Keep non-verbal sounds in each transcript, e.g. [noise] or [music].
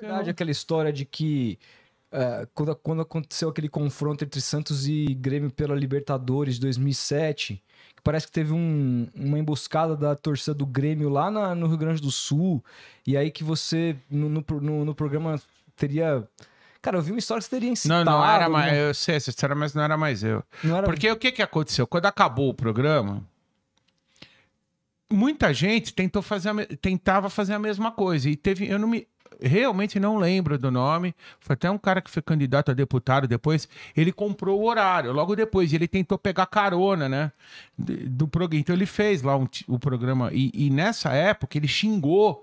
verdade, aquela história de que uh, quando, quando, aconteceu aquele confronto entre Santos e Grêmio pela Libertadores 2007, que parece que teve um, uma emboscada da torcida do Grêmio lá na, no Rio Grande do Sul, e aí que você no, no, no programa teria. Cara, eu vi uma história que você teria incitado. Não, não era mais. Né? Eu sei essa história, mas não era mais eu. Era... Porque o que, que aconteceu? Quando acabou o programa, muita gente tentou fazer a, tentava fazer a mesma coisa. E teve. Eu não me realmente não lembro do nome. Foi até um cara que foi candidato a deputado depois. Ele comprou o horário. Logo depois, ele tentou pegar carona, né? Do programa. Então ele fez lá um, o programa. E, e, nessa época ele xingou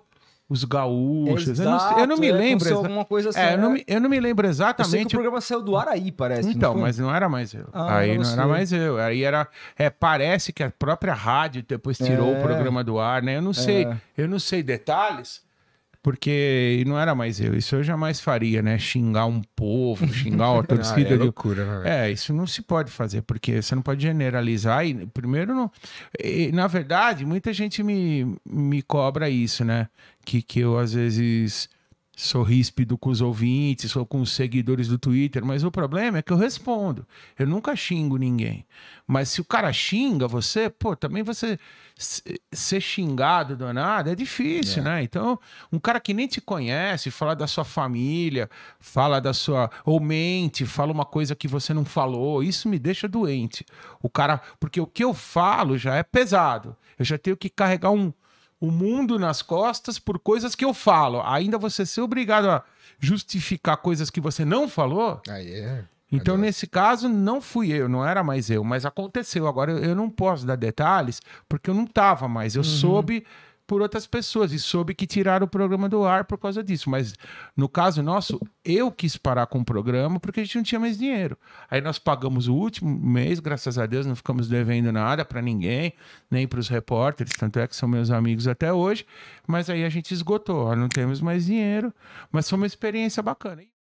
os gaúchos. Exato, eu, não, eu não me é, lembro. Exa... Alguma coisa é, assim, é, eu, não né? me, eu não me lembro exatamente. Eu sei que o programa saiu do ar aí, parece. Então, não mas não era mais eu. Ah, aí não, não era mais eu. Aí era. É, parece que a própria rádio depois tirou é. o programa do ar, né? Eu não sei. É. Eu não sei detalhes porque não era mais eu, isso eu jamais faria, né? Xingar um povo, [laughs] xingar a torcida. ah, é loucura, né, É, isso não se pode fazer, porque você não pode generalizar. E primeiro, não... E, na verdade, muita gente me, me cobra isso, né? Que, que eu às vezes Sou ríspido com os ouvintes, sou com os seguidores do Twitter, mas o problema é que eu respondo. Eu nunca xingo ninguém. Mas se o cara xinga você, pô, também você ser xingado do nada é difícil, é. né? Então, um cara que nem te conhece, fala da sua família, fala da sua. ou mente, fala uma coisa que você não falou, isso me deixa doente. O cara. Porque o que eu falo já é pesado. Eu já tenho que carregar um o mundo nas costas por coisas que eu falo. Ainda você ser obrigado a justificar coisas que você não falou. Ah, yeah. É, então, nesse caso, não fui eu, não era mais eu, mas aconteceu. Agora, eu não posso dar detalhes, porque eu não estava mais. Eu uhum. soube por outras pessoas e soube que tiraram o programa do ar por causa disso. Mas no caso nosso, eu quis parar com o programa porque a gente não tinha mais dinheiro. Aí nós pagamos o último mês, graças a Deus, não ficamos devendo nada para ninguém, nem para os repórteres, tanto é que são meus amigos até hoje. Mas aí a gente esgotou, ó, não temos mais dinheiro. Mas foi uma experiência bacana.